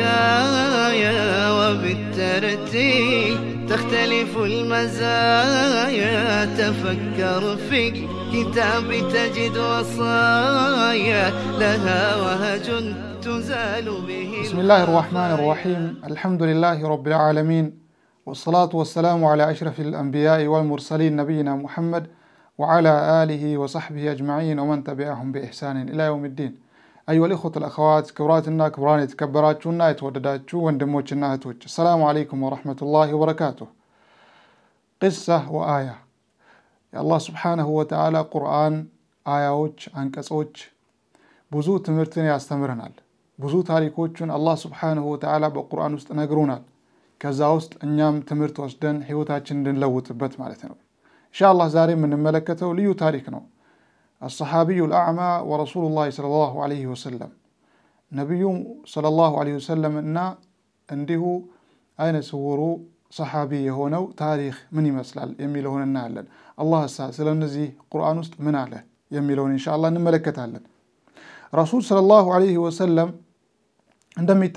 الحكايا وبالترتيب تختلف المزايا تفكر في كتاب تجد وصايا لها وهج تزال به بسم الله الرحمن الرحيم الحمد لله رب العالمين والصلاة والسلام على أشرف الأنبياء والمرسلين نبينا محمد وعلى آله وصحبه أجمعين ومن تبعهم بإحسان إلى يوم الدين አዩሃ ልኢኹወቱ ወልአኸዋት ክቡራትና ክቡራን የተከበራችሁና የተወደዳችሁ ወንድሞችና እህቶች አሰላሙ አለይኩም ወረሕመቱላሂ ወበረካቱ ቂሳ ወአያ የአላህ ስብሓነሁ ወተዓላ ቁርአን አያዎች፣ አንቀጾች ብዙ ትምህርትን ያስተምረናል። ብዙ ታሪኮችን አላህ ስብሓነሁ ወተዓላ በቁርአን ውስጥ ነግሩናል። ከዛ ውስጥ እኛም ትምህርት ወስደን ህይወታችን እንድንለውጥበት ማለት ነው። ኢንሻ አላህ ዛሬ የምንመለከተው ልዩ ታሪክ ነው። الصحابي الأعمى ورسول الله صلى الله عليه وسلم نبي صلى الله عليه وسلم إن عنده أين سوروا صحابي هنا تاريخ من يمسلال يميلون النالن الله سلام النزي قرآن وسط من عليه يميلون إن شاء الله نملكتالن رسول صلى الله عليه وسلم عندما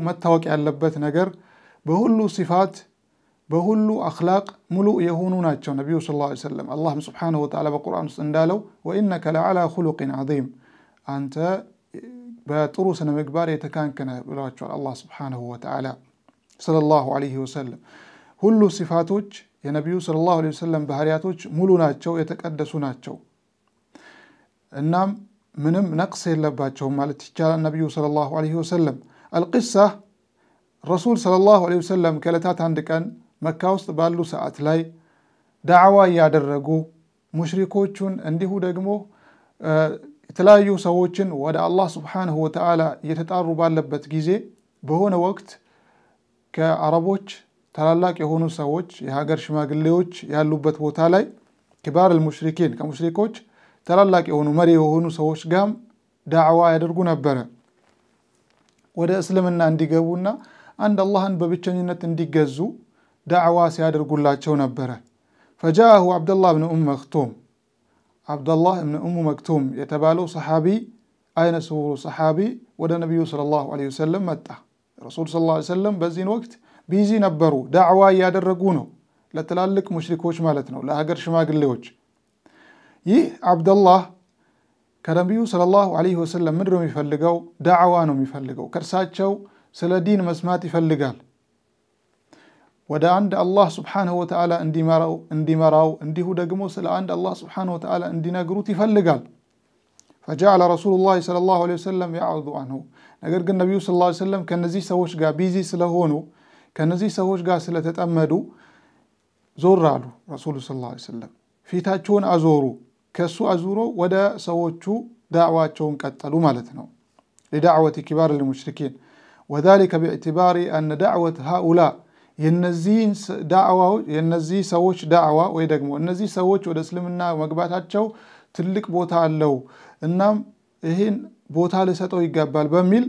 ما التوقع اللبات ነገር بهلو صفات بهلو أخلاق ملو يهونون أتشو نبيه صلى الله عليه وسلم الله سبحانه وتعالى بقرآن سندالو وإنك لعلى خلق عظيم أنت بطرس مكبار يتكان كان الله سبحانه وتعالى صلى الله عليه وسلم هل صفاتك يا نبي صلى الله عليه وسلم بهرياتك ملونا تشو يتكدسونا تشو إنام منم نقص اللباتشو ما لتشال النبي صلى الله عليه وسلم القصة رسول صلى الله عليه وسلم كالتات عندك أن መካ ውስጥ ባሉ ሰዓት ላይ ዳዕዋ እያደረጉ ሙሽሪኮቹን እንዲሁ ደግሞ የተለያዩ ሰዎችን ወደ አላህ ስብሓንሁ ወተዓላ እየተጣሩ ባለበት ጊዜ በሆነ ወቅት ከአረቦች ታላላቅ የሆኑ ሰዎች የሀገር ሽማግሌዎች ያሉበት ቦታ ላይ ኪባር ልሙሽሪኪን ከሙሽሪኮች ታላላቅ የሆኑ መሪ የሆኑ ሰዎች ጋም ዳዕዋ ያደርጉ ነበረ ወደ እስልምና እንዲገቡና አንድ አላህን በብቸኝነት እንዲገዙ دعوة سيادر قلات شو نبره فجاءه عبد الله بن أم مكتوم عبد الله بن أم مكتوم يتبالو صحابي أين سور صحابي ودى النبي صلى الله عليه وسلم متى رسول صلى الله عليه وسلم بزين وقت بيزي نبرو دعوة يادرقونه لتلالك مشركوش مالتنا ولا عبد الله ይህ صلى الله عليه وسلم من ምንድነው የሚፈልገው? دعوانو مفلقو كرسات شو سلا دين مسمات يفلقال ودا عند الله سبحانه وتعالى اندي مراو اندي مراو اندي هدى سل عند الله سبحانه وتعالى اندي ناقروتي فلقال فجعل رسول الله صلى الله عليه وسلم يعوض عنه نقرق النبي صلى الله عليه وسلم كان زي سوش قا بيزي سلهونو كان زي سوش قا سلتتأمدو زور رالو رسول صلى الله عليه وسلم في تاتشون أزورو كسو أزورو ودا سوتشو دعوة شون كتلو مالتنا لدعوة كبار المشركين وذلك باعتبار أن دعوة هؤلاء የነዚህ ሰዎች ዳዕዋ ወይ ደግሞ እነዚህ ሰዎች ወደ እስልምና መግባታቸው ትልቅ ቦታ አለው፣ እናም ይህን ቦታ ልሰጠው ይገባል በሚል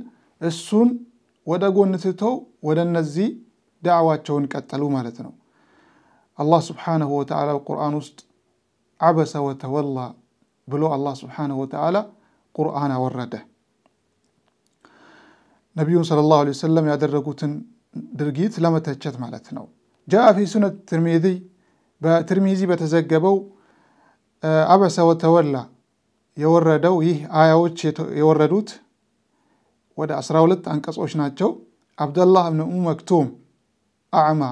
እሱን ወደ ጎን ትተው ወደ እነዚህ ዳዕዋቸውን ቀጠሉ ማለት ነው። አላህ ስብሓነሁ ወተዓላ ቁርአን ውስጥ አበሰ ወተወላ ብሎ አላህ ስብሓነሁ ወተዓላ ቁርአን አወረደ። ነቢዩን ሰለላሁ ዐለይሂ ወሰለም ያደረጉትን ድርጊት ለመተቸት ማለት ነው። ጃ ፊ ሱነት ትርሚዚ በትርሚዚ በተዘገበው አበሰ ወተወላ የወረደው ይህ አያዎች የወረዱት ወደ 12 አንቀጾች ናቸው። አብደላህ እብን ኡም መክቱም አዕማ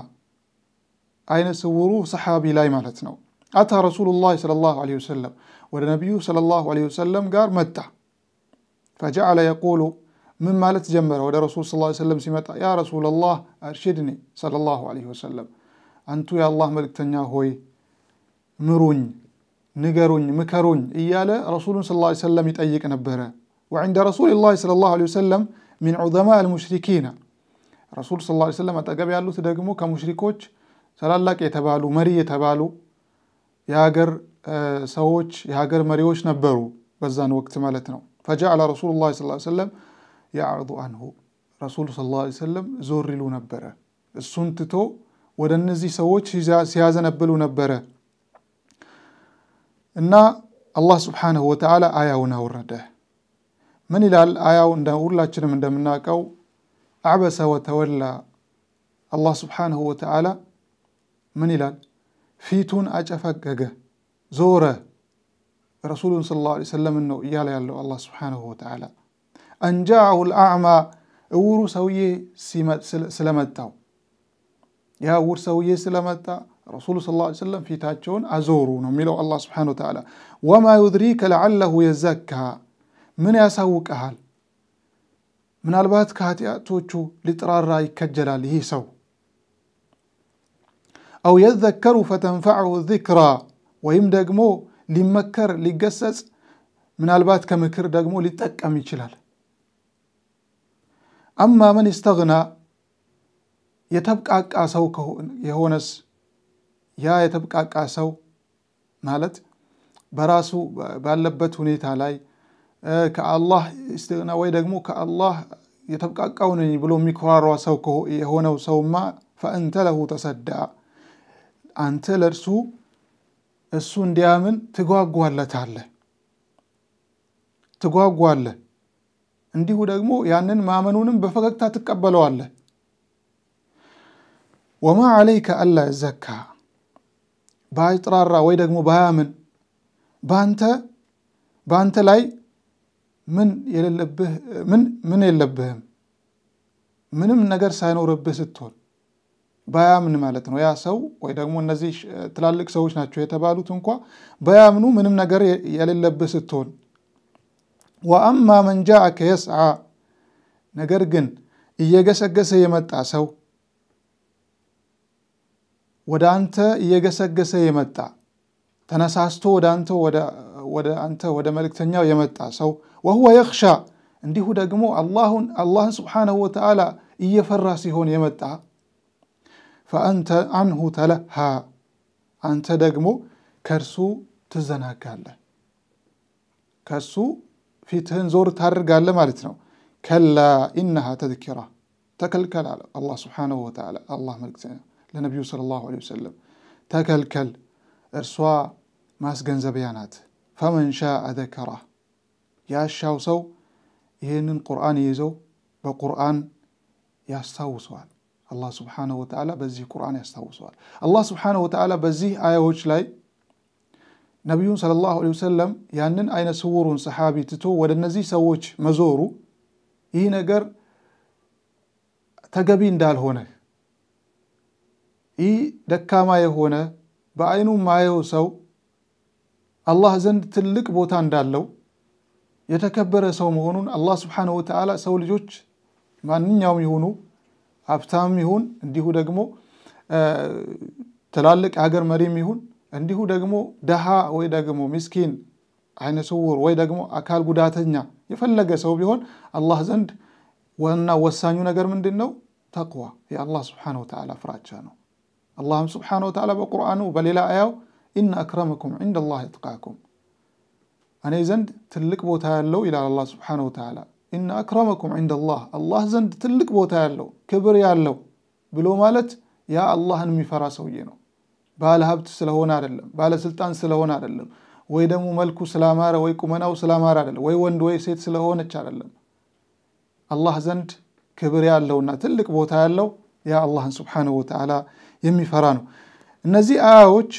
አይነ ስውሩ ሰሓቢ ላይ ማለት ነው። አታ ረሱሉላህ ሰለላሁ ዐለይሂ ወሰለም ወደ ነቢዩ ሰለላሁ ዐለይሂ ወሰለም ጋር መጣ ፈጀዓለ የቁሉ ምን ማለት ጀመረ? ወደ ረሱል ስ ሰለም ሲመጣ ያ ረሱላላህ አርሽድኒ ሰለላሁ ዐለይሂ ወሰለም፣ አንቱ የአላህ መልክተኛ ሆይ ምሩኝ፣ ንገሩኝ፣ ምከሩኝ እያለ ረሱሉን ስ ሰለም ይጠይቅ ነበረ። ወዕንደ ረሱሊላህ ሰለላሁ ዐለይሂ ወሰለም ሚን ዑዘማ አልሙሽሪኪና ረሱል ስ ሰለም አጠገብ ያሉት ደግሞ ከሙሽሪኮች ታላላቅ የተባሉ መሪ የተባሉ የሀገር ሰዎች የሀገር መሪዎች ነበሩ፣ በዛን ወቅት ማለት ነው። ፈጃአለ ረሱሉላህ ሰለም የአዕዱ አንሁ ረሱሉ ሰለላሁ ዓለይሂ ወሰለም ዞር ይሉ ነበረ። እሱን ትቶ ወደ እነዚህ ሰዎች ሲያዘነብሉ ነበረ እና አላህ ስብሓነሁ ወተዓላ አያውን አወረደ። ምን ይላል አያው? ሁላችንም እንደምናውቀው አዕበሰ ወተወላ አላህ ስብሓነሁ ወተዓላ ምን ይላል? ፊቱን አጨፈገገ ዞረ። ረሱሉን ሰለላሁ ዓለይሂ ወሰለምን ነው እያለ ያለው አላህ ስብሓነሁ ወተዓላ አንጃአሁ ልአዕማ እውሩ ሰውዬ ስለመጣው ያ እውር ሰውዬ ስለመጣ ረሱሉ ስ ሰለም ፊታቸውን አዞሩ ነው የሚለው አላ ስብሓነሁ ወተዓላ ወማ ዩድሪከ ለዓለሁ የዘካ ምን ያሳውቀሃል ምናልባት ከኃጢአቶቹ ሊጥራራ ይከጀላል ይህ ሰው አው የዘከሩ ፈተንፈዐሁ ዚክራ ወይም ደግሞ ሊመከር ሊገሰጽ ምናልባት ከምክር ደግሞ ሊጠቀም ይችላል አማ መን ስተግና የተብቃቃ ሰው የሆነስ ያ የተብቃቃ ሰው ማለት በራሱ ባለበት ሁኔታ ላይ ከአላህ ስትግና ወይ ደግሞ ከአላህ የተብቃቃው ነኝ ብሎ የሚኮራሯ ሰው የሆነው ሰውማ ፈእንተ ለሁ ተሰዳ አንተ ለእርሱ እሱ እንዲያምን ትጓጓለታለህ ትጓጓለህ እንዲሁ ደግሞ ያንን ማመኑንም በፈገግታ ትቀበለዋለህ። ወማ ዓለይከ አላ ዘካ ባይጥራራ ወይ ደግሞ ባያምን በአንተ በአንተ ላይ ምን የሌለብህ ምን ምን የለብህም ምንም ነገር ሳይኖርብህ ስትሆን ባያምን ማለት ነው። ያ ሰው ወይ ደግሞ እነዚህ ትላልቅ ሰዎች ናቸው የተባሉት እንኳ ባያምኑ ምንም ነገር የሌለብህ ስትሆን ወአማ መን ጃአከ የስዓ ነገር ግን እየገሰገሰ የመጣ ሰው ወደ አንተ እየገሰገሰ የመጣ ተነሳስቶ ወደ አንተ ወደ አንተ ወደ መልእክተኛው የመጣ ሰው ወሁወ የኽሻ እንዲሁ ደግሞ አላሁን አላህን ስብሓነሁ ወተዓላ እየፈራ ሲሆን የመጣ ፈአንተ አንሁ ተለሃ አንተ ደግሞ ከእርሱ ትዘናጋለህ ከእርሱ ፊትህን ዞር ታደርጋለህ ማለት ነው። ከላ ኢነሃ ተዝኪራ ተከልከል አለ አላህ ስብሓነሁ ወተዓላ አላህ መልክተኛ ለነቢዩ ሰለላሁ ዐለይሂ ወሰለም ተከልከል፣ እርሷ ማስገንዘቢያ ናት። ፈመን ሻአ ዘከራ ያሻው ሰው ይህንን ቁርአን ይዘው በቁርአን ያስታውሰዋል። አላህ ስብሓነሁ ወተዓላ በዚህ ቁርአን ያስታውሰዋል። አላህ ስብሓነሁ ወተዓላ በዚህ አያዎች ላይ ነቢዩን ሰለላሁ ዐለይሂ ወሰለም ያንን አይነ ስውሩን ሰሓቢ ትቶ ወደ እነዚህ ሰዎች መዞሩ ይህ ነገር ተገቢ እንዳልሆነ ይህ ደካማ የሆነ በአይኑ ማየው ሰው አላህ ዘንድ ትልቅ ቦታ እንዳለው የተከበረ ሰው መሆኑን አላህ ስብሓነሁ ወተዓላ ሰው ልጆች ማንኛውም ይሁኑ ሀብታም ይሁን እንዲሁ ደግሞ ትላልቅ ሀገር መሪም ይሁን እንዲሁ ደግሞ ደሃ ወይ ደግሞ ምስኪን፣ አይነ ስውር ወይ ደግሞ አካል ጉዳተኛ የፈለገ ሰው ቢሆን አላህ ዘንድ ዋና ወሳኙ ነገር ምንድን ነው? ተቅዋ የአላህ ስብሓነ ወተዓላ ፍራቻ ነው። አላህም ስብሓነ ወተዓላ በቁርአኑ በሌላ አያው ኢነ አክረመኩም ዒንደ ላህ እኔ ዘንድ ትልቅ ቦታ ያለው ይላል አላህ ስብሓነ ወተዓላ ኢነ አክረመኩም ዒንደ አላህ ዘንድ ትልቅ ቦታ ያለው ክብር ያለው ብሎ ማለት ያ አላህን የሚፈራ ሰውዬ ነው። ባለ ሀብት ስለሆነ አይደለም፣ ባለስልጣን ስለሆነ አይደለም፣ ወይ ደግሞ መልኩ ስላማረ ወይ ቁመናው ስላማረ አይደለም፣ ወይ ወንድ ወይ ሴት ስለሆነች አይደለም። አላህ ዘንድ ክብር ያለውና ትልቅ ቦታ ያለው ያ አላህን ስብሓነሁ ወተዓላ የሚፈራ ነው። እነዚህ አያዎች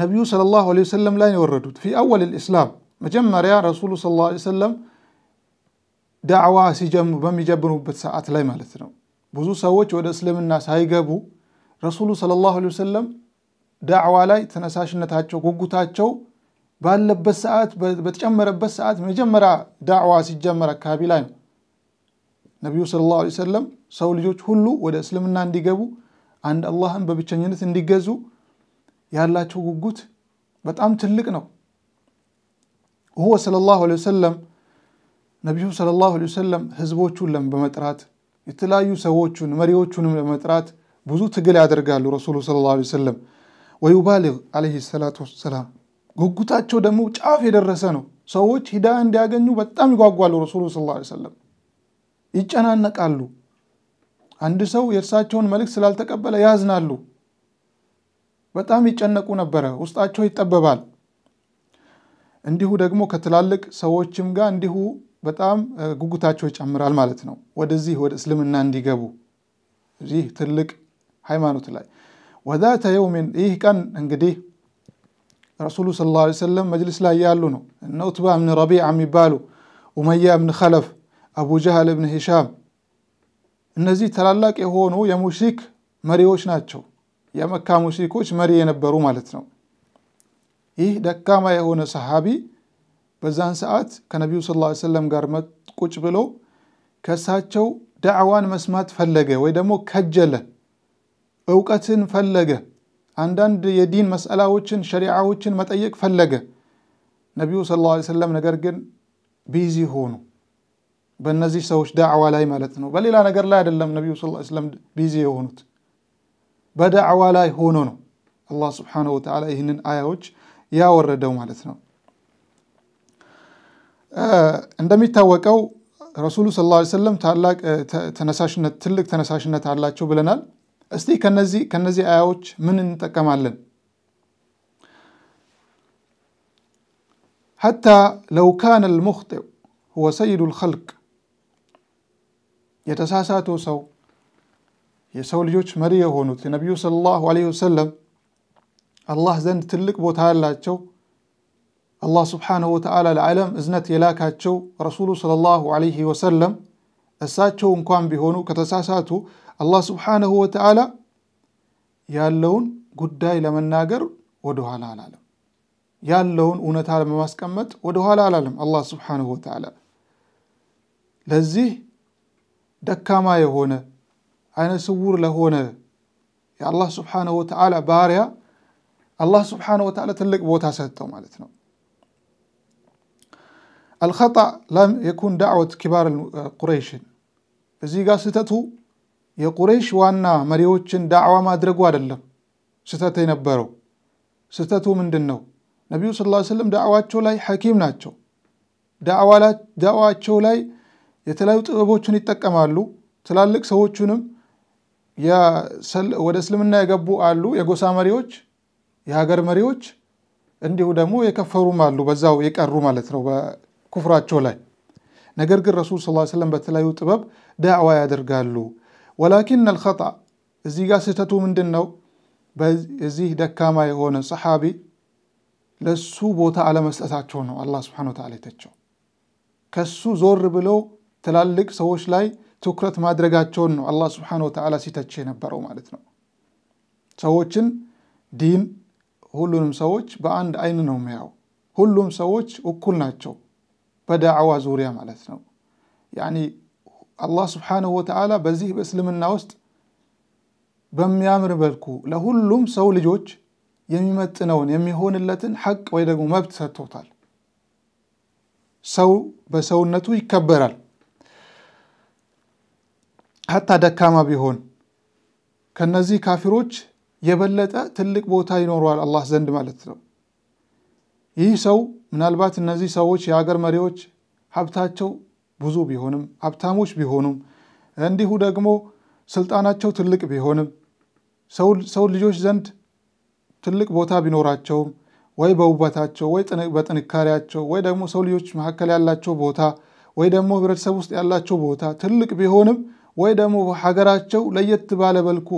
ነቢዩ ሰለላሁ ዐለይሂ ወሰለም ላይ የወረዱት ፊ አወል ልእስላም መጀመሪያ ረሱሉ ሰለላሁ ዐለይሂ ወሰለም ዳዕዋ በሚጀምሩበት ሰዓት ላይ ማለት ነው። ብዙ ሰዎች ወደ እስልምና ሳይገቡ ረሱሉ ሰለላሁ ዐለይሂ ወሰለም ዳዕዋ ላይ ተነሳሽነታቸው ጉጉታቸው ባለበት ሰዓት በተጨመረበት ሰዓት መጀመሪያ ዳዕዋ ሲጀመር አካባቢ ላይ ነው። ነቢዩ ሰለላሁ ዐለይሂ ወሰለም ሰው ልጆች ሁሉ ወደ እስልምና እንዲገቡ፣ አንድ አላህን በብቸኝነት እንዲገዙ ያላቸው ጉጉት በጣም ትልቅ ነው። ሁወ ሰለላሁ ዐለይሂ ወሰለም ነቢዩ ሰለላሁ ዐለይሂ ወሰለም ህዝቦቹን በመጥራት የተለያዩ ሰዎቹን መሪዎቹንም ለመጥራት ብዙ ትግል ያደርጋሉ ረሱሉ ስለ ላ ሰለም ወዩባሊግ ዐለይሂ ሰላቱ ወሰላም። ጉጉታቸው ደግሞ ጫፍ የደረሰ ነው። ሰዎች ሂዳ እንዲያገኙ በጣም ይጓጓሉ። ረሱሉ ሰለላሁ ላ ሰለም ይጨናነቃሉ። አንድ ሰው የእርሳቸውን መልእክት ስላልተቀበለ ያዝናሉ። በጣም ይጨነቁ ነበረ። ውስጣቸው ይጠበባል። እንዲሁ ደግሞ ከትላልቅ ሰዎችም ጋር እንዲሁ በጣም ጉጉታቸው ይጨምራል ማለት ነው፣ ወደዚህ ወደ እስልምና እንዲገቡ እዚህ ትልቅ ሃይማኖት ላይ ወዛተ የውሚን ይህ ቀን እንግዲህ ረሱሉ ስ ላ ሰለም መጅልስ ላይ ያሉ ነው እነ ኡትባ ብን ረቢዕ የሚባሉ ኡመያ ብን ኸለፍ አቡ ጀህል ብን ሂሻም እነዚህ ታላላቅ የሆኑ የሙሽሪክ መሪዎች ናቸው የመካ ሙሽሪኮች መሪ የነበሩ ማለት ነው ይህ ደካማ የሆነ ሰሃቢ በዛን ሰዓት ከነቢዩ ስ ሰለም ጋር ቁጭ ብሎ ከእሳቸው ዳዕዋን መስማት ፈለገ ወይ ደግሞ ከጀለ እውቀትን ፈለገ። አንዳንድ የዲን መስአላዎችን ሸሪዓዎችን መጠየቅ ፈለገ ነቢዩ ሰለላሁ ዐለይሂ ወሰለም። ነገር ግን ቢዚ ሆኑ፣ በእነዚህ ሰዎች ዳዕዋ ላይ ማለት ነው። በሌላ ነገር ላይ አይደለም ነቢዩ ሰለላሁ ዐለይሂ ወሰለም ቢዚ የሆኑት በዳዕዋ ላይ ሆኖ ነው አላህ ስብሓነሁ ወተዓላ ይህንን አያዎች ያወረደው ማለት ነው። እንደሚታወቀው ረሱሉ ሰለላሁ ዐለይሂ ወሰለም ታላቅ ተነሳሽነት ትልቅ ተነሳሽነት አላቸው ብለናል። استي كنزي كنزي آيوج من انت كمالن حتى لو كان المخطئ هو سيد الخلق يتساساتو سو يسو ليوش مريه هونو النبي صلى الله عليه وسلم الله زند تلك بوتالا الله سبحانه وتعالى العالم ازنت يلاك رسول صلى الله عليه وسلم اساتشو انكوان بهونو كتساساتو አላህ ስብሓንሁ ወተዓላ ያለውን ጉዳይ ለመናገር ወደኋላ አላለም። ያለውን እውነታ ለማስቀመጥ ወደኋላ አላለም። አላህ ስብሓንሁ ወተዓላ ለዚህ ደካማ የሆነ አይነ ስውር ለሆነ የአላህ ስብሓንሁ ወተዓላ ባሪያ አላህ ስብሓንሁ ወተዓላ ትልቅ ቦታ ሰጠው ማለት ነው። الخطأ لم يكن دعوة كبار قريش زي قاستته የቁረይሽ ዋና መሪዎችን ዳዕዋ ማድረጉ አይደለም ስህተት የነበረው። ስህተቱ ምንድን ነው? ነቢዩ ስ ስለም ዳዕዋቸው ላይ ሐኪም ናቸው። ዳዕዋቸው ላይ የተለያዩ ጥበቦችን ይጠቀማሉ። ትላልቅ ሰዎቹንም ወደ እስልምና የገቡ አሉ፣ የጎሳ መሪዎች፣ የሀገር መሪዎች እንዲሁ ደግሞ የከፈሩም አሉ፣ በዛው የቀሩ ማለት ነው በኩፍራቸው ላይ። ነገር ግን ረሱል ስ ስለም በተለያዩ ጥበብ ዳዕዋ ያደርጋሉ። ወላኪን አልኸጣ እዚህ ጋር ስህተቱ ምንድን ነው? እዚህ ደካማ የሆነ ሰሓቢ ለሱ ቦታ አለመስጠታቸው ነው። አላህ ስብሓነሁ ወተዓላ የተቸው ከሱ ዞር ብለው ትላልቅ ሰዎች ላይ ትኩረት ማድረጋቸውን ነው አላህ ስብሓነሁ ወተዓላ ሲተች የነበረው ማለት ነው። ሰዎችን ዲን ሁሉንም ሰዎች በአንድ አይን ነው የሚያው። ሁሉም ሰዎች እኩል ናቸው በዳዕዋ ዙሪያ ማለት ነው ያኒ አላህ ስብሓንሁ ወተዓላ በዚህ በእስልምና ውስጥ በሚያምር መልኩ ለሁሉም ሰው ልጆች የሚመጥነውን የሚሆንለትን ሐቅ ወይ ደግሞ መብት ሰጥቶታል። ሰው በሰውነቱ ይከበራል። ሀታ ደካማ ቢሆን ከነዚህ ካፊሮች የበለጠ ትልቅ ቦታ ይኖረዋል አላህ ዘንድ ማለት ነው። ይህ ሰው ምናልባት እነዚህ ሰዎች የሀገር መሪዎች ሀብታቸው ብዙ ቢሆንም ሀብታሞች ቢሆኑም እንዲሁ ደግሞ ስልጣናቸው ትልቅ ቢሆንም ሰው ልጆች ዘንድ ትልቅ ቦታ ቢኖራቸውም ወይ በውበታቸው ወይ በጥንካሬያቸው ወይ ደግሞ ሰው ልጆች መካከል ያላቸው ቦታ ወይ ደግሞ ህብረተሰብ ውስጥ ያላቸው ቦታ ትልቅ ቢሆንም ወይ ደግሞ ሀገራቸው ለየት ባለ መልኩ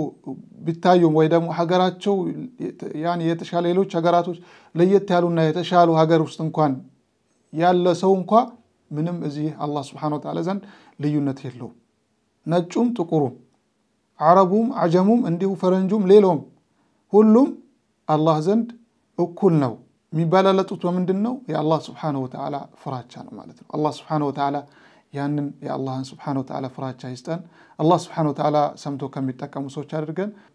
ቢታዩም ወይ ደግሞ ሀገራቸው የተሻለ ሌሎች ሀገራቶች ለየት ያሉና የተሻሉ ሀገር ውስጥ እንኳን ያለ ሰው እንኳ منم ازي الله سبحانه وتعالى زن ليونت يلو نجوم تقرم عربوم عجموم انديو فرنجوم ليلوم هلوم الله زند وكل نو مبالا لا تتومن دنو يا الله سبحانه وتعالى فراتشا مالتنا الله سبحانه وتعالى يانن يا الله سبحانه وتعالى فراتشا يستن الله سبحانه وتعالى سمتو كم يتكا مسو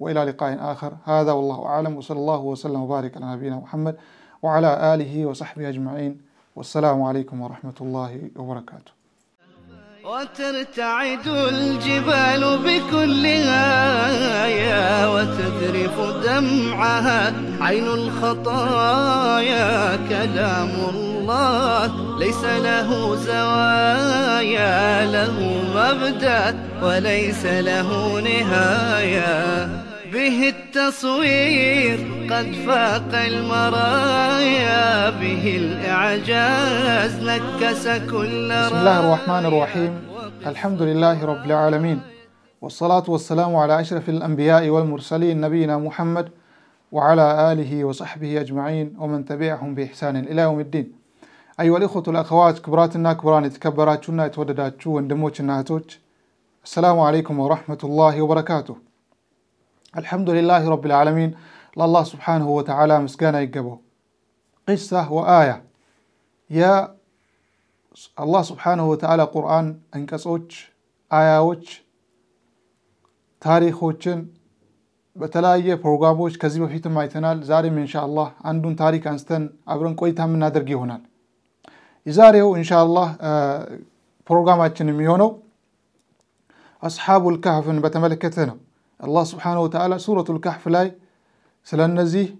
والى لقاء اخر هذا والله اعلم وصلى الله وسلم وبارك على نبينا محمد وعلى اله وصحبه اجمعين والسلام عليكم ورحمة الله وبركاته وترتعد الجبال بكلها وتذرف دمعها عين الخطايا كلام الله ليس له زوايا له مبدأ وليس له نهاية به التصوير قد فاق المرايا به الإعجاز نكس كل بسم الله الرحمن الرحيم الحمد لله رب العالمين والصلاة والسلام على أشرف الأنبياء والمرسلين نبينا محمد وعلى آله وصحبه أجمعين ومن تبعهم بإحسان إلى يوم الدين أيها الإخوة والأخوات كبراتنا كبران تكبراتنا تودداتشو وندموتشنا السلام عليكم ورحمة الله وبركاته አልሐምዱሊላህ ረቢልዓለሚን ለአላህ ስብሓንሁ ወተዓላ ምስጋና ይገባው። ቂሳ ወአያ የአላህ ስብሓንሁ ወተዓላ ቁርአን አንቀጾች፣ አያዎች፣ ታሪኮችን በተለያየ ፕሮግራሞች ከዚህ በፊትም አይተናል። ዛሬም እንሻ አንዱን ታሪክ አንስተን አብረን ቆይታ የምናደርግ ይሆናል። የዛሬው እንሻ ፕሮግራማችን የሚሆነው አስሓቡል ካህፍን በተመለከተ ነው። الله سبحانه وتعالى سورة الكهف لاي سلا النزيه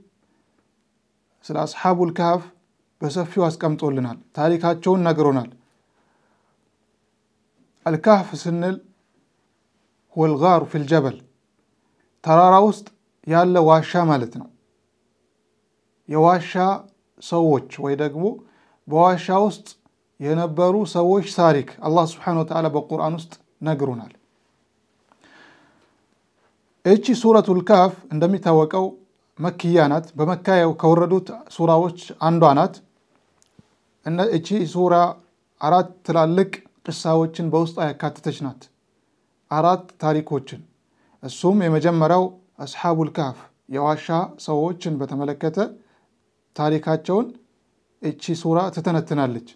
سلا أصحاب الكهف بسفيو أسكم تقولنا تاريخ هاتشون نقرونا الكهف سنل هو الغار في الجبل ترى راوست يالا واشا مالتنا يواشا سووش ويدقبو بواشا وست ينبرو سووش ساريك الله سبحانه وتعالى بالقرآن وست نقرونا እቺ ሱረቱል ካፍ እንደሚታወቀው መክያ ናት። በመካ ከወረዱት ሱራዎች አንዷ ናት። እቺ ሱራ አራት ትላልቅ ቅሳዎችን በውስጧ ያካተተች ናት። አራት ታሪኮችን እሱም የመጀመሪያው አስሓቡል ካፍ የዋሻ ሰዎችን በተመለከተ ታሪካቸውን እቺ ሱራ ትተነትናለች።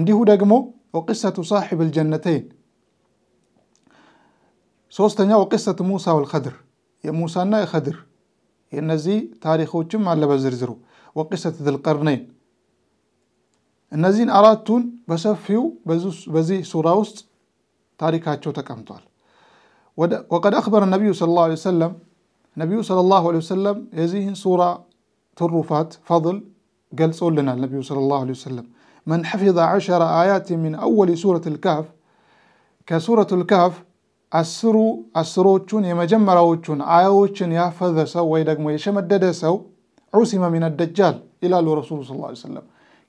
እንዲሁ ደግሞ ወቅሰቱ ሳሒብ ልጀነተይን፣ ሶስተኛው ወቅሰቱ ሙሳ ወልከድር يا موسى يموسانا خدر يا نزي تاريخو تشم على بزرزرو وقصة ذي القرنين النزين أراتون بسفيو بزوس بزي سوراوس تاريخ هاتشو تكامتوال وقد أخبر النبي صلى الله عليه وسلم النبي صلى الله عليه وسلم يزيهن سورة تروفات فضل قال لنا النبي صلى الله عليه وسلم من حفظ عشر آيات من أول سورة الكهف كسورة الكهف አስሩ አስሮቹን የመጀመሪያዎቹን አያዎችን ያፈዘ ሰው ወይ ደግሞ የሸመደደ ሰው ዑሲመ ሚነ ደጃል ይላሉ ረሱሉ ስ ላ ሰለም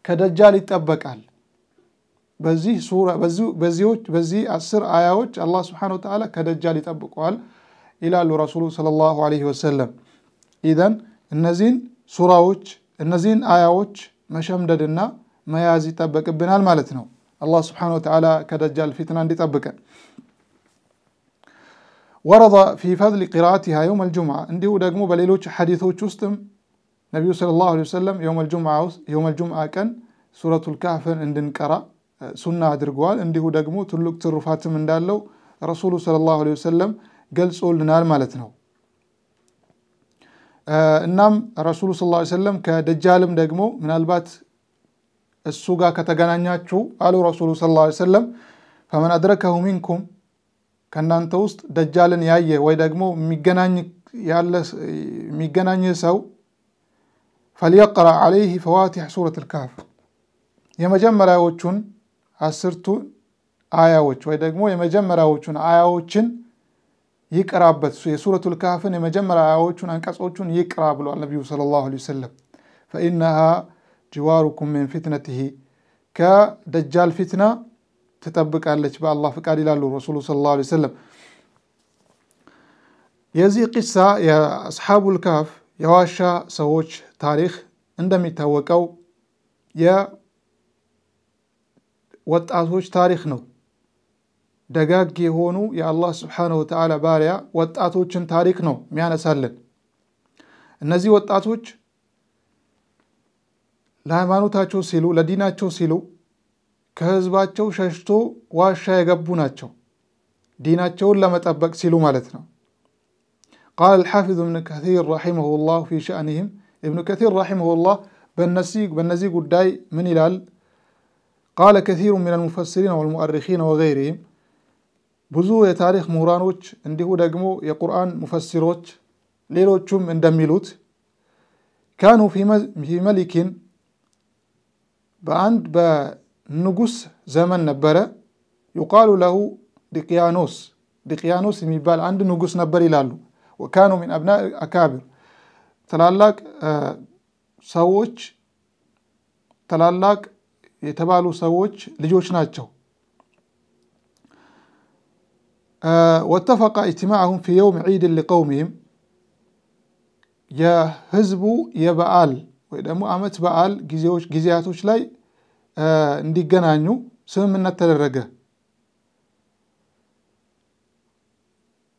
ከደጃል ይጠበቃል። በዚህ በዚህ አስር አያዎች አላህ ስብሓነሁ ወተዓላ ከደጃል ይጠብቀዋል ይላሉ ረሱሉ ሰለላሁ ዐለይሂ ወሰለም። ኢዘን እነዚህን ሱራዎች እነዚህን አያዎች መሸምደድና መያዝ ይጠበቅብናል ማለት ነው። አላህ ስብሓነሁ ወተዓላ ከደጃል ፊትና እንዲጠብቀን ورد في فضل قراءتها يوم الجمعة عنده دقم بليلوك حديثوك استم نبي صلى الله عليه وسلم يوم الجمعة يوم الجمعة كان سورة الكهف عند انكرا آه، سنة درقوال عنده دقمو تلوك ترفات من دالو رسول صلى الله عليه وسلم قال سؤول لنا المالتنا آه إنام رسول صلى الله عليه وسلم كدجال دقمو من البات السوغا كتغنانياتشو قالوا رسول صلى الله عليه وسلم فمن أدركه منكم ከእናንተ ውስጥ ደጃልን ያየ ወይ ደግሞ የሚገናኝ ሰው ፈልየቅራ ዓለይህ ፈዋቲሕ ሱረት ልካፍ የመጀመሪያዎቹን አስርቱ አያዎች ወይ ደግሞ የመጀመሪያዎቹን አያዎችን ይቅራበት። የሱረቱ ልካፍን የመጀመሪያ አያዎቹን አንቀጾቹን ይቅራ ብሏል ነቢዩ ሰለላሁ ዐለይሂ ወሰለም። ፈኢነሃ ጅዋሩኩም ሚን ፊትነትህ ከደጃል ፊትና ትጠብቃለች በአላህ ፍቃድ ይላሉ ረሱሉ ሰለላሁ ዐለይሂ ወሰለም። የዚህ ቂሳ የአስሓቡል ካፍ የዋሻ ሰዎች ታሪክ እንደሚታወቀው የወጣቶች ታሪክ ነው። ደጋግ የሆኑ የአላህ ስብሓነሁ ወተዓላ ባሪያ ወጣቶችን ታሪክ ነው የሚያነሳልን። እነዚህ ወጣቶች ለሃይማኖታቸው ሲሉ ለዲናቸው ሲሉ ከህዝባቸው ሸሽቶ ዋሻ የገቡ ናቸው። ዲናቸውን ለመጠበቅ ሲሉ ማለት ነው። ቃል አልሓፊዝ እብን ከሲር ረሒመሁላህ ፊ ሸእኒህም እብን ከሲር ረሒመሁላህ በእነዚህ ጉዳይ ምን ይላል? ቃለ ከሲሩ ምን አልሙፈሲሪን ወልሙአሪኪን ወገይሪህም ብዙ የታሪክ ምሁራኖች እንዲሁ ደግሞ የቁርአን ሙፈሲሮች ሌሎቹም እንደሚሉት ካኑ ፊ መሊኪን በአንድ ንጉስ ዘመን ነበረ ዩቃሉ ለሁ ዲቅያኖስ ዲቅያኖስ የሚባል አንድ ንጉስ ነበር ይላሉ ወካኑ ሚን አብና አካቢር ትላላቅ ሰዎች ትላላቅ የተባሉ ሰዎች ልጆች ናቸው ወተፈቃ ኢጅቲማዕሁም ፊ የውም ዒድን ሊቀውሚህም የህዝቡ የበዓል ወይ ደግሞ አመት በዓል ጊዜያቶች ላይ እንዲገናኙ ስምምነት ተደረገ።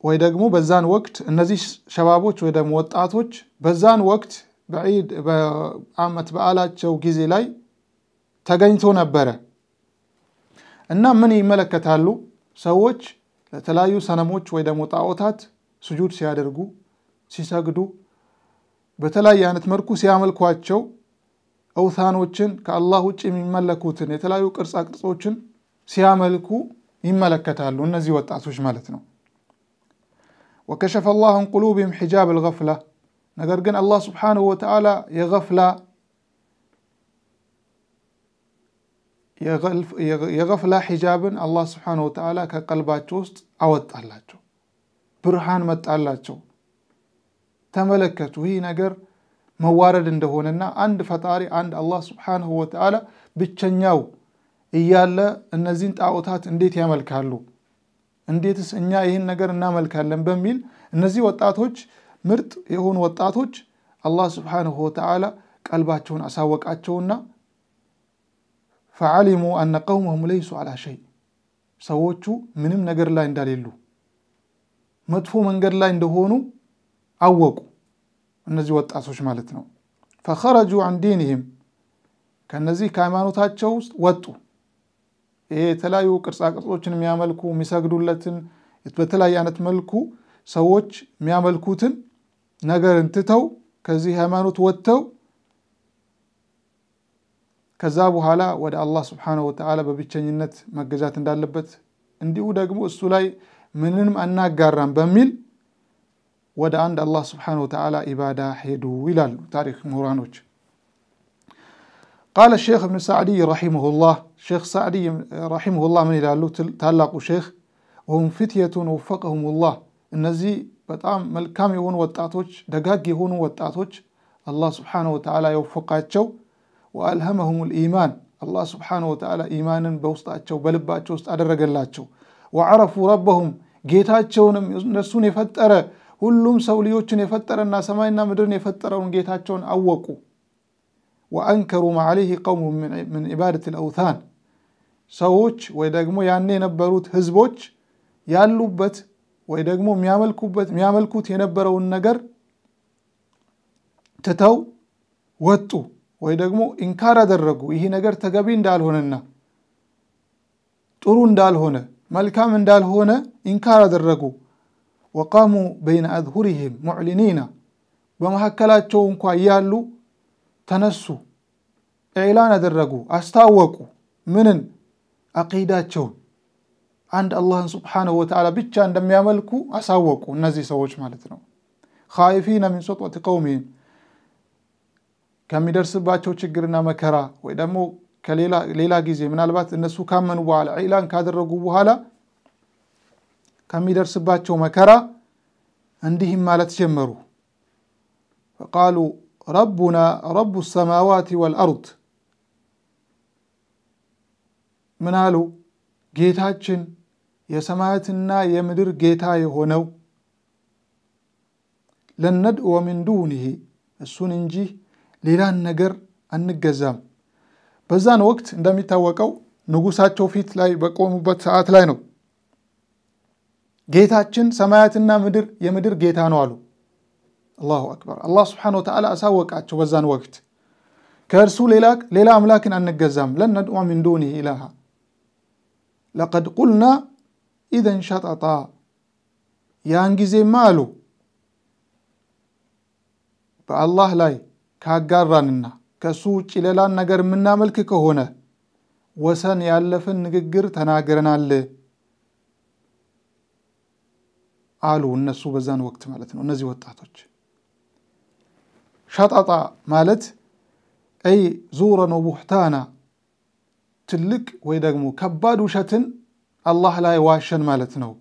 ወይ ደግሞ በዛን ወቅት እነዚህ ሸባቦች ወይ ደግሞ ወጣቶች በዛን ወቅት በዒድ በዓመት በዓላቸው ጊዜ ላይ ተገኝቶ ነበረ እና ምን ይመለከታሉ? ሰዎች ለተለያዩ ሰነሞች ወይ ደግሞ ጣዖታት ስጁድ ሲያደርጉ ሲሰግዱ፣ በተለያየ አይነት መልኩ ሲያመልኳቸው እውታኖችን ከአላህ ውጭ የሚመለኩትን የተለያዩ ቅርጻ ቅርጾችን ሲያመልኩ ይመለከታሉ። እነዚህ ወጣቶች ማለት ነው። ወከሸፈ ላሁ አን ቁሉብህም ሒጃብ አልገፍላ፣ ነገር ግን አላህ ስብሓንሁ ወተዓላ የገፍላ የገፍላ ሒጃብን አላህ ስብሓንሁ ወተዓላ ከቀልባቸው ውስጥ አወጣላቸው፣ ብርሃን መጣላቸው፣ ተመለከቱ ይህ ነገር መዋረድ እንደሆነና አንድ ፈጣሪ አንድ አላህ ስብሓንሁ ወተዓላ ብቸኛው እያለ እነዚህን ጣዖታት እንዴት ያመልካሉ? እንዴትስ እኛ ይህን ነገር እናመልካለን? በሚል እነዚህ ወጣቶች ምርጥ የሆኑ ወጣቶች አላህ ስብሓንሁ ወተዓላ ቀልባቸውን አሳወቃቸውና ፈዓሊሙ አነ ቀውመሁም ለይሱ አላ ሸይ ሰዎቹ ምንም ነገር ላይ እንዳሌሉ መጥፎ መንገድ ላይ እንደሆኑ አወቁ። እነዚህ ወጣቶች ማለት ነው። ፈኸረጁ አን ዲንህም ከነዚህ ከሃይማኖታቸው ውስጥ ወጡ። ይሄ የተለያዩ ቅርጻቅርጾችን የሚያመልኩ የሚሰግዱለትን በተለያየ አይነት መልኩ ሰዎች የሚያመልኩትን ነገር እንትተው ከዚህ ሃይማኖት ወጥተው ከዛ በኋላ ወደ አላህ ስብሓነሁ ወተዓላ በብቸኝነት መገዛት እንዳለበት እንዲሁ ደግሞ እሱ ላይ ምንም አናጋራም በሚል ወደ አንድ አላህ ስብሓነ ወተዓላ ኢባዳ ሄዱ ይላሉ ታሪክ ምሁራኖች። ቃለ ሼክ እብን ሳዕድይ ረሒመሁላህ ሼክ ሳዕድይ ረሒመሁላህ ምን ይላሉ? ታላቁ ሼክ ሁም ፊትየቱን ወፈቀሁሙላህ እነዚህ በጣም መልካም የሆኑ ወጣቶች፣ ደጋግ የሆኑ ወጣቶች አላህ ስብሓነ ወተዓላ የወፈቃቸው ወአልሀመሁም ልኢማን አላህ ስብሓነ ወተዓላ ኢማንን በውስጣቸው በልባቸው ውስጥ አደረገላቸው። ወዐረፉ ረበሁም ጌታቸውንም እነሱን የፈጠረ ሁሉም ሰው ልጆችን የፈጠረና ሰማይና ምድርን የፈጠረውን ጌታቸውን አወቁ። ወአንከሩ ማዓለይህ ቀውሙ ምን ዒባደት ልአውታን ሰዎች ወይ ደግሞ ያኔ የነበሩት ህዝቦች ያሉበት ወይ ደግሞ የሚያመልኩበት የሚያመልኩት የነበረውን ነገር ትተው ወጡ ወይ ደግሞ ኢንካር አደረጉ። ይህ ነገር ተገቢ እንዳልሆነና ጥሩ እንዳልሆነ መልካም እንዳልሆነ ኢንካር አደረጉ። ወቃሙ በይነ አዝሁሪህም ሙዕሊኒና በመካከላቸው እንኳ እያሉ ተነሱ፣ ኢላን አደረጉ፣ አስታወቁ። ምንን? አቂዳቸውን አንድ አላህን ስብሓነሁ ወተዓላ ብቻ እንደሚያመልኩ አሳወቁ። እነዚህ ሰዎች ማለት ነው። ኻይፊነ ሚን ሱጥወት ቀውሚን ከሚደርስባቸው ችግርና መከራ ወይ ደግሞ ከሌላ ጊዜ ምናልባት እነሱ ካመኑ በኋላ ኢላን ካደረጉ በኋላ ከሚደርስባቸው መከራ እንዲህም ማለት ጀመሩ። ፈቃሉ ረቡና ረቡ ሰማዋት ወልአርድ ምን አሉ? ጌታችን የሰማያትና የምድር ጌታ የሆነው ለነድእወ ሚን ዱኒሂ እሱን እንጂ ሌላን ነገር አንገዛም። በዛን ወቅት እንደሚታወቀው ንጉሳቸው ፊት ላይ በቆሙበት ሰዓት ላይ ነው ጌታችን ሰማያትና ምድር የምድር ጌታ ነው አሉ። አላሁ አክበር። አላህ ስብሓነሁ ወተዓላ አሳወቃቸው በዛን ወቅት ከእርሱ ሌላ አምላክን አንገዛም። ለን ነድዑ ሚን ዱኒህ ኢላሃ ለቀድ ቁልና ኢዘን ሸጠጣ። ያን ጊዜማ አሉ በአላህ ላይ ካጋራንና ከእሱ ውጭ ሌላን ነገር የምናመልክ ከሆነ ወሰን ያለፈን ንግግር ተናግረናል። عالو النسو بزان وقت مالتن ونزي وطاعتوش شاطاطا مالت اي زورا وبوحتانا تلك ويدقمو كبادو شاتن الله لا يواشن مالتنو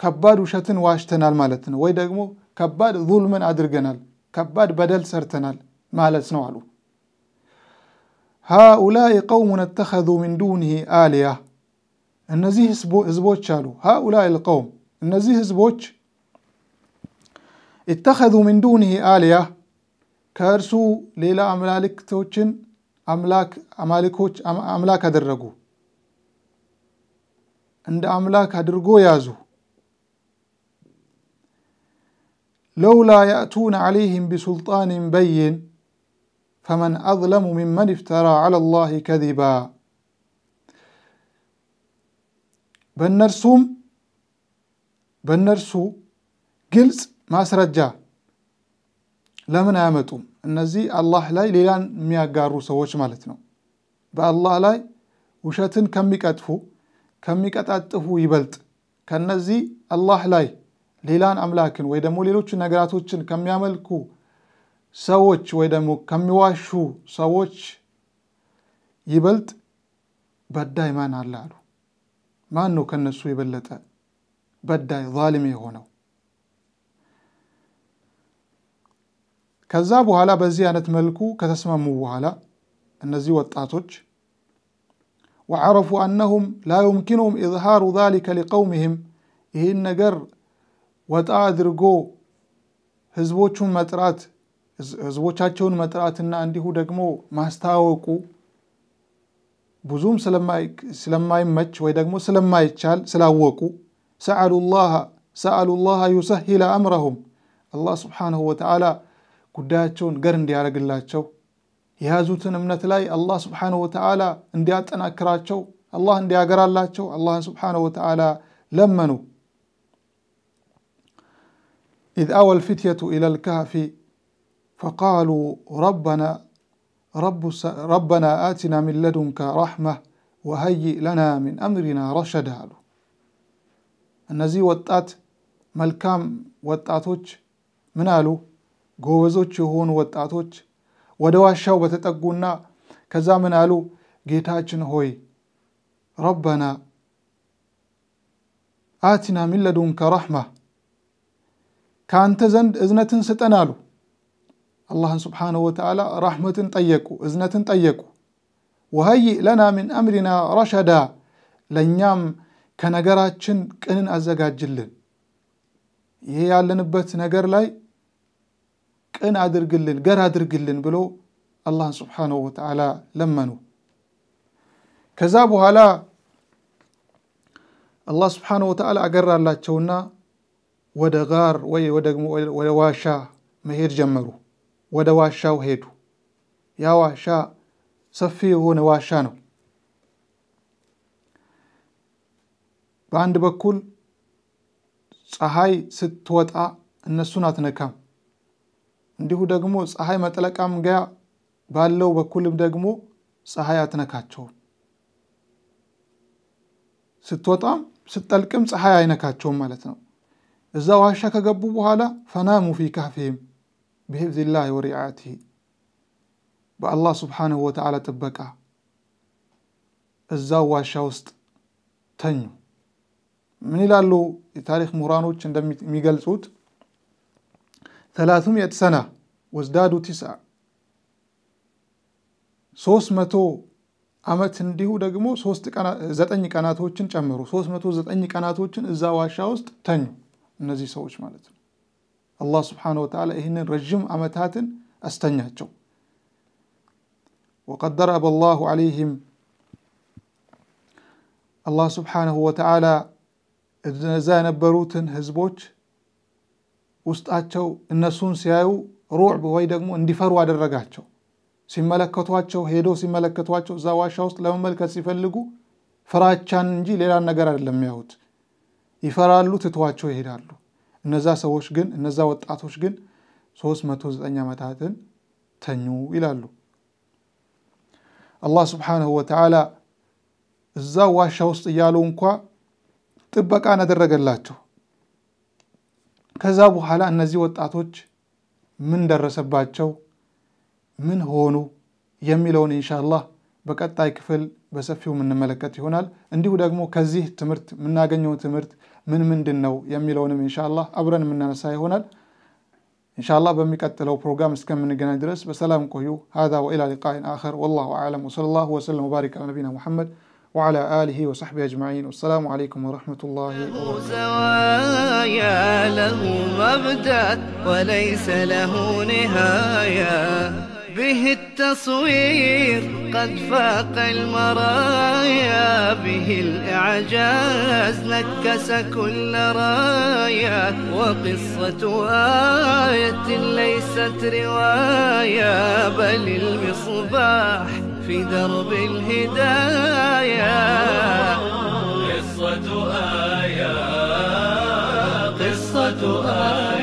كبادو شاتن واشتنال المالتنا ويدقمو كباد ظلما ادرقنا كباد بدل سرتنا مالتنا وعلو هؤلاء قوم اتخذوا من دونه آلية النزيه زبوتشالو هؤلاء القوم النزيه زبوج اتخذوا من دونه آلية كارسو ليلة أملاك توجن أملاك أملاك أملاك درجو عند أملاك درجو يازو لولا يأتون عليهم بسلطان بين فمن أظلم ممن افترى على الله كذبا بنرسم በእነርሱ ግልጽ ማስረጃ ለምን አያመጡም? እነዚህ አላህ ላይ ሌላን የሚያጋሩ ሰዎች ማለት ነው። በአላህ ላይ ውሸትን ከሚቀጥፉ ከሚቀጣጥፉ ይበልጥ ከነዚህ አላህ ላይ ሌላን አምላክን ወይ ደግሞ ሌሎች ነገራቶችን ከሚያመልኩ ሰዎች ወይ ደግሞ ከሚዋሹ ሰዎች ይበልጥ በዳይ ማን አለ አሉ። ማን ነው ከነሱ የበለጠ በዳይ ዛሊም የሆነው። ከዛ በኋላ በዚህ አይነት መልኩ ከተስማሙ በኋላ እነዚህ ወጣቶች ወዐረፉ አነሁም ላ ዩምኪኑሁም ኢዝሃሩ ዛሊከ ሊቀውሚህም ይህን ነገር ወጣ አድርጎ ህዝቦቹን መጥራት ህዝቦቻቸውን መጥራትና እንዲሁ ደግሞ ማስታወቁ ብዙም ስለማይመች ወይ ደግሞ ስለማይቻል ስላወቁ سألوا الله سألوا الله يسهل أمرهم الله سبحانه وتعالى قداتشون قرن ديارة قلاتشو يهازو تنمنا تلاي الله سبحانه وتعالى اندياتنا كراتشو الله انديا قرالاتشو الله سبحانه وتعالى لمنو إذ أوى الفتية إلى الكهف فقالوا ربنا رب س... ربنا آتنا من لدنك رحمة وهيئ لنا من أمرنا رشدا እነዚህ ወጣት መልካም ወጣቶች ምን አሉ? ጎበዞች የሆኑ ወጣቶች ወደ ዋሻው በተጠጉና ከዛ ምን አሉ? ጌታችን ሆይ ረበና አቲና ሚን ለዱንከ ረሕማ ከአንተ ዘንድ እዝነትን ስጠን አሉ። አላህን ስብሓነሁ ወተዓላ ራሕመትን ጠየቁ፣ እዝነትን ጠየቁ። ወሀይእ ለና ሚን አምሪና ረሸዳ ለእኛም ከነገራችን ቅንን አዘጋጅልን። ይሄ ያለንበት ነገር ላይ ቅን አድርግልን፣ ገር አድርግልን ብሎ አላህን ስብሓነሁ ወተዓላ ለመኑ። ከዛ በኋላ አላህ ስብሓነሁ ወተዓላ አገራላቸውና ወደ ጋር ወይ ወደ ዋሻ መሄድ ጀመሩ። ወደ ዋሻው ሄዱ። ያ ዋሻ ሰፊ የሆነ ዋሻ ነው። በአንድ በኩል ፀሐይ ስትወጣ እነሱን አትነካም። እንዲሁ ደግሞ ፀሐይ መጥለቃም ጋ ባለው በኩልም ደግሞ ፀሐይ አትነካቸውም። ስትወጣም ስትጠልቅም ፀሐይ አይነካቸውም ማለት ነው። እዛ ዋሻ ከገቡ በኋላ ፈናሙ ፊ ካህፊሂም ብሒፍዝላህ ወሪዓቲሂ በአላህ ስብሓንሁ ወተዓላ ጥበቃ እዛው ዋሻ ውስጥ ተኙ። ምን ይላሉ የታሪክ ምሁራኖች እንደሚገልጹት ተላቱሚየት ሰና ወዝዳዱ ቲስአ ሶስት መቶ አመት እንዲሁ ደግሞ ዘጠኝ ቀናቶችን ጨምሩ ሶስት መቶ ዘጠኝ ቀናቶችን እዛ ዋሻ ውስጥ ተኙ እነዚህ ሰዎች ማለት ነው አላህ ስብሓነ ወተዓላ ይህንን ረዥም አመታትን አስተኛቸው ወቀድ ደረበ አላሁ ዓለይህም አላህ ስብሓነሁ ወተዓላ እነዛ የነበሩትን ህዝቦች ውስጣቸው እነሱን ሲያዩ ሩዕብ ወይ ደግሞ እንዲፈሩ አደረጋቸው። ሲመለከቷቸው ሄዶ ሲመለከቷቸው እዛ ዋሻ ውስጥ ለመመልከት ሲፈልጉ ፍራቻን እንጂ ሌላን ነገር አይደለም የሚያዩት። ይፈራሉ፣ ትተዋቸው ይሄዳሉ። እነዛ ሰዎች ግን እነዛ ወጣቶች ግን 309 ዓመታትን ተኙ ይላሉ። አላህ ስብሓነሁ ወተዓላ እዛ ዋሻ ውስጥ እያሉ እንኳ ጥበቃን አደረገላቸው። ከዛ በኋላ እነዚህ ወጣቶች ምን ደረሰባቸው፣ ምን ሆኑ የሚለውን ኢንሻአላህ በቀጣይ ክፍል በሰፊው የምንመለከት ይሆናል። እንዲሁ ደግሞ ከዚህ ትምህርት የምናገኘው ትምህርት ምን ምንድን ነው የሚለውንም ኢንሻአላህ አብረን የምናነሳ ይሆናል። ኢንሻአላህ በሚቀጥለው ፕሮግራም እስከምንገናኝ ድረስ በሰላም ቆዩ። ሀዛ ወኢላ ሊቃኢን አኸር ወላሁ አዕለም ወሰለላሁ ወሰለም ወባሪክ አላ ነቢና ሙሐመድ وعلى آله وصحبه أجمعين والسلام عليكم ورحمة الله وبركاته زوايا له مبدأ وليس له نهاية به التصوير قد فاق المرايا به الإعجاز نكس كل رايا وقصة آية ليست رواية بل المصباح في درب الهداية قصة آية قصة آية